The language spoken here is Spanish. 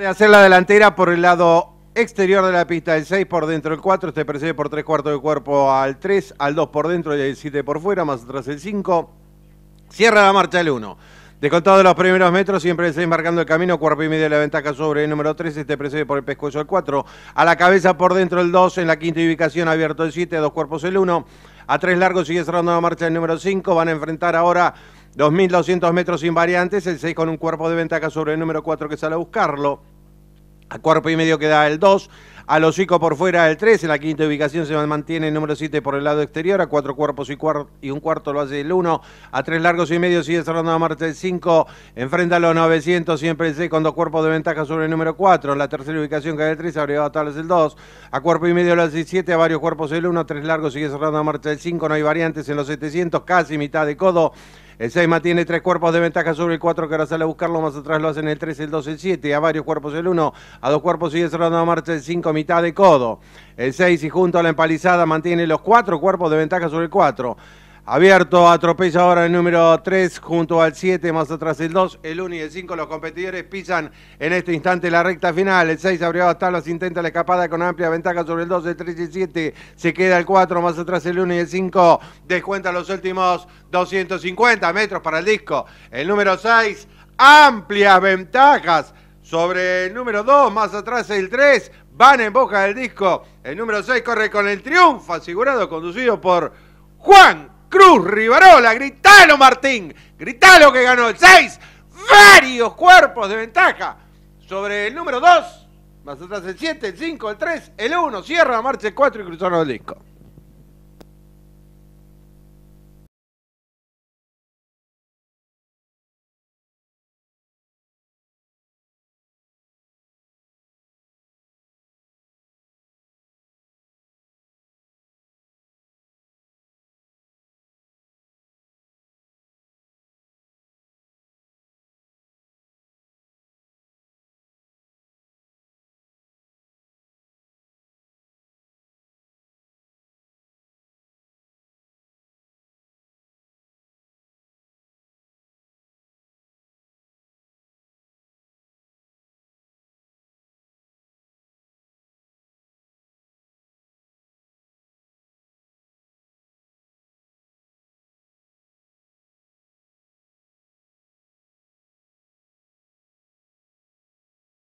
de hacer la delantera por el lado exterior de la pista, el 6 por dentro, el 4, este precede por 3 cuartos de cuerpo al 3, al 2 por dentro y el 7 por fuera, más atrás el 5. Cierra la marcha el 1. Descontado de los primeros metros, siempre el 6 marcando el camino, cuerpo y medio la ventaja sobre el número 3, este precede por el pescuezo el 4, a la cabeza por dentro el 2, en la quinta ubicación abierto el 7, a dos cuerpos el 1, a tres largos sigue cerrando la marcha el número 5, van a enfrentar ahora 2.200 metros sin variantes, el 6 con un cuerpo de ventaja sobre el número 4 que sale a buscarlo. A cuerpo y medio queda el 2. A los 5 por fuera el 3. En la quinta ubicación se mantiene el número 7 por el lado exterior. A 4 cuerpos y, un cuarto lo hace el 1. A 3 largos y medio sigue cerrando a marcha el 5. Enfrenta a los 900. Siempre el 6 con dos cuerpos de ventaja sobre el número 4. En la tercera ubicación queda el 3. Abrió a Tales el 2. A cuerpo y medio lo hace el 7. A varios cuerpos el 1. A 3 largos sigue cerrando a marcha el 5. No hay variantes en los 700. Casi mitad de codo. El 6 mantiene tres cuerpos de ventaja sobre el 4 que ahora sale a buscarlo. Más atrás lo hacen el 3, el 2, el 7. A varios cuerpos el 1. A dos cuerpos sigue cerrando la marcha el 5, mitad de codo. El 6 y junto a la empalizada mantiene los cuatro cuerpos de ventaja sobre el 4. Abierto, atropella ahora el número 3 junto al 7, más atrás el 2, el 1 y el 5. Los competidores pisan en este instante la recta final. El 6 abrió a tablas, intenta la escapada con amplia ventaja sobre el 2, el 3 y el 7. Se queda el 4, más atrás el 1 y el 5. Descuenta los últimos 250 metros para el disco. El número 6, amplias ventajas sobre el número 2, más atrás el 3. Van en busca del disco. El número 6 corre con el triunfo asegurado, conducido por Juan Cruz, Rivarola, gritalo Martín, gritalo que ganó el 6, varios cuerpos de ventaja sobre el número 2, más atrás el 7, el 5, el 3, el 1, cierra, marcha el 4 y cruzaron el disco.